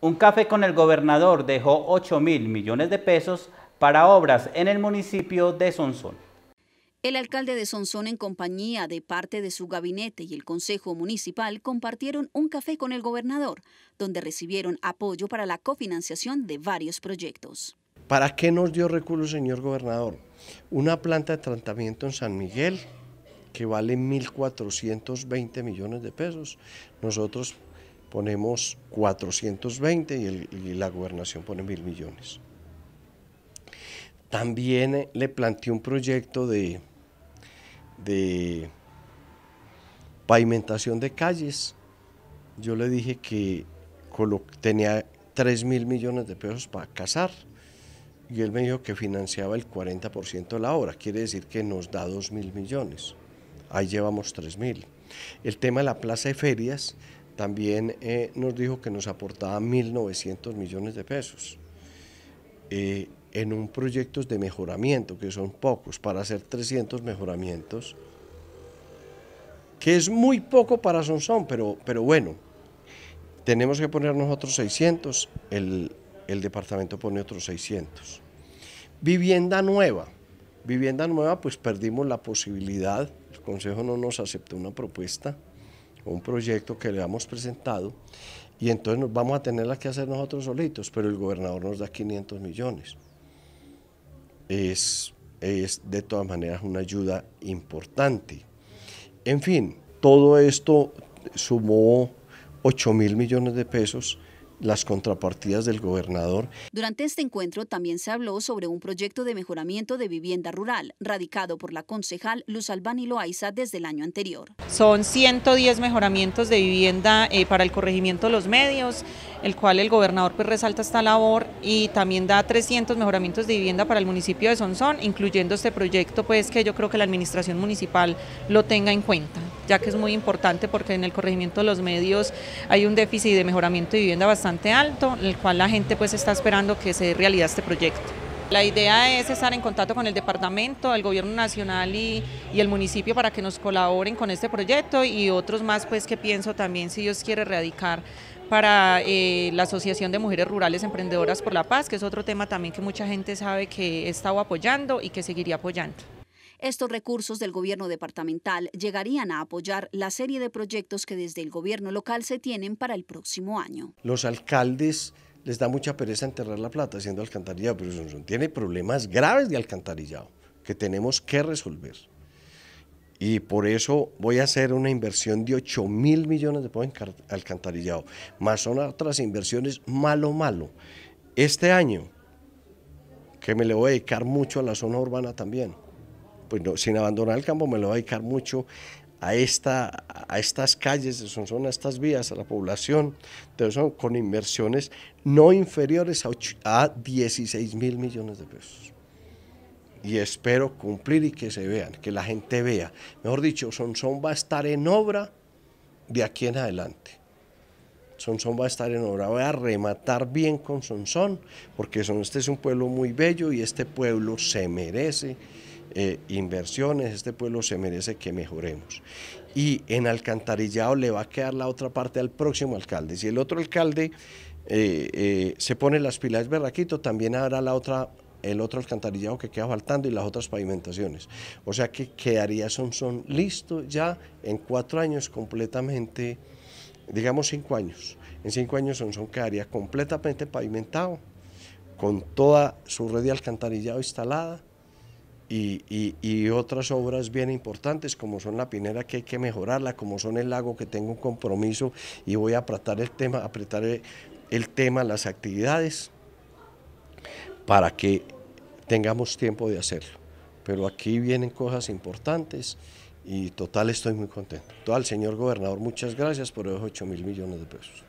Un café con el gobernador dejó 8 mil millones de pesos para obras en el municipio de Sonsón. El alcalde de Sonsón en compañía de parte de su gabinete y el Consejo Municipal compartieron un café con el gobernador, donde recibieron apoyo para la cofinanciación de varios proyectos. ¿Para qué nos dio recurso, señor gobernador? Una planta de tratamiento en San Miguel, que vale 1.420 millones de pesos. Nosotros ponemos 420 y, la gobernación pone mil millones. También le planteé un proyecto de, de pavimentación de calles. Yo le dije que tenía 3 mil millones de pesos para cazar... y él me dijo que financiaba el 40% de la obra, quiere decir que nos da 2 mil millones. Ahí llevamos 3 mil. El tema de la plaza de ferias, también eh, nos dijo que nos aportaba 1.900 millones de pesos eh, en un proyectos de mejoramiento, que son pocos, para hacer 300 mejoramientos, que es muy poco para Sonsón, pero, pero bueno, tenemos que poner nosotros 600, el, el departamento pone otros 600. Vivienda nueva. Vivienda nueva, pues perdimos la posibilidad, el Consejo no nos aceptó una propuesta, un proyecto que le hemos presentado y entonces nos vamos a tenerla que hacer nosotros solitos, pero el gobernador nos da 500 millones. Es, es de todas maneras una ayuda importante. En fin, todo esto sumó 8 mil millones de pesos las contrapartidas del gobernador. Durante este encuentro también se habló sobre un proyecto de mejoramiento de vivienda rural, radicado por la concejal Luz Albani Loaiza desde el año anterior. Son 110 mejoramientos de vivienda eh, para el corregimiento de los medios, el cual el gobernador pues resalta esta labor y también da 300 mejoramientos de vivienda para el municipio de Sonsón, incluyendo este proyecto pues que yo creo que la administración municipal lo tenga en cuenta, ya que es muy importante porque en el corregimiento de los medios hay un déficit de mejoramiento de vivienda bastante alto, el cual la gente pues está esperando que se realice este proyecto. La idea es estar en contacto con el departamento, el gobierno nacional y, y, el municipio para que nos colaboren con este proyecto y otros más pues que pienso también si Dios quiere erradicar para eh, la Asociación de Mujeres Rurales Emprendedoras por la Paz, que es otro tema también que mucha gente sabe que he estado apoyando y que seguiría apoyando. Estos recursos del gobierno departamental llegarían a apoyar la serie de proyectos que desde el gobierno local se tienen para el próximo año. Los alcaldes les da mucha pereza enterrar la plata haciendo alcantarillado, pero tiene problemas graves de alcantarillado que tenemos que resolver. Y por eso voy a hacer una inversión de 8 mil millones de pesos en alcantarillado, más son otras inversiones malo, malo. Este año, que me le voy a dedicar mucho a la zona urbana también, pues sin abandonar el campo, me le voy a dedicar mucho a, esta, a estas calles, a estas vías, a la población, entonces son con inversiones no inferiores a, a 16 mil millones de pesos y espero cumplir y que se vean, que la gente vea. Mejor dicho, Sonsón va a estar en obra de aquí en adelante. Sonsón va a estar en obra, voy a rematar bien con Sonsón, porque son, este es un pueblo muy bello y este pueblo se merece eh, inversiones, este pueblo se merece que mejoremos. Y en alcantarillado le va a quedar la otra parte al próximo alcalde. Si el otro alcalde eh, eh, se pone las pilas berraquito, también habrá la otra el otro alcantarillado que queda faltando y las otras pavimentaciones. O sea que quedaría son listo ya en cuatro años completamente, digamos cinco años. En cinco años son quedaría completamente pavimentado, con toda su red de alcantarillado instalada y, otras obras bien importantes como son la pinera que hay que mejorarla, como son el lago que tengo un compromiso y voy a apretar el tema, el tema, las actividades para que tengamos tiempo de hacerlo. Pero aquí vienen cosas importantes y total estoy muy contento. Total, señor gobernador, muchas gracias por los 8 mil millones de pesos.